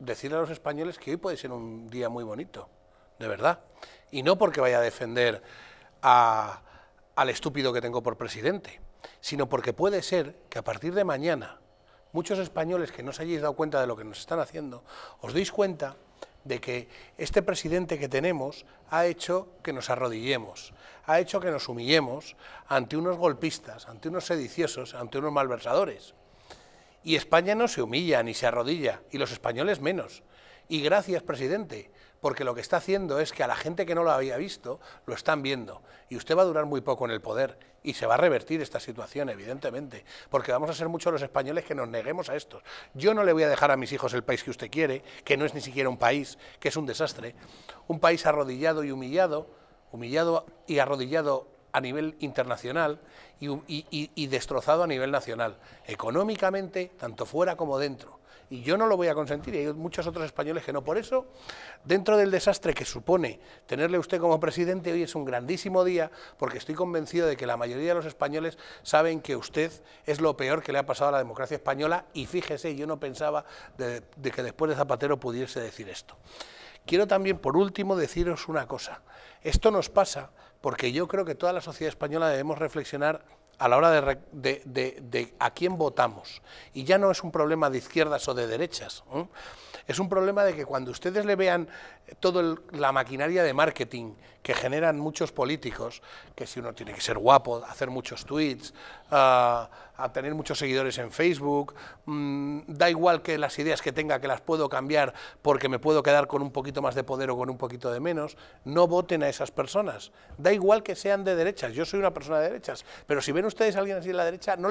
decirle a los españoles que hoy puede ser un día muy bonito, de verdad. Y no porque vaya a defender al estúpido que tengo por presidente, sino porque puede ser que a partir de mañana muchos españoles que no se hayáis dado cuenta de lo que nos están haciendo, os deis cuenta de que este presidente que tenemos ha hecho que nos arrodillemos, ha hecho que nos humillemos ante unos golpistas, ante unos sediciosos, ante unos malversadores. Y España no se humilla ni se arrodilla, y los españoles menos. Y gracias, presidente, porque lo que está haciendo es que a la gente que no lo había visto, lo están viendo. Y usted va a durar muy poco en el poder y se va a revertir esta situación, evidentemente, porque vamos a ser muchos los españoles que nos neguemos a esto. Yo no le voy a dejar a mis hijos el país que usted quiere, que no es ni siquiera un país, que es un desastre. Un país arrodillado y humillado, humillado y arrodillado a nivel internacional y, destrozado a nivel nacional, económicamente, tanto fuera como dentro. Y yo no lo voy a consentir, y hay muchos otros españoles que no. Por eso, dentro del desastre que supone tenerle usted como presidente, hoy es un grandísimo día, porque estoy convencido de que la mayoría de los españoles saben que usted es lo peor que le ha pasado a la democracia española, y fíjese, yo no pensaba de, de que después de Zapatero pudiese decir esto. Quiero también, por último, deciros una cosa. Esto nos pasa porque yo creo que toda la sociedad española debemos reflexionar a la hora de, de, de, a quién votamos. Y ya no es un problema de izquierdas o de derechas. Es un problema de que cuando ustedes le vean eh, toda la maquinaria de marketing que generan muchos políticos, que si uno tiene que ser guapo, hacer muchos tweets, ah, a tener muchos seguidores en Facebook, mm, da igual que las ideas que tenga, que las puedo cambiar porque me puedo quedar con un poquito más de poder o con un poquito de menos, no voten a esas personas. Da igual que sean de derechas, yo soy una persona de derechas, pero si ven ustedes alguien así de la derecha? No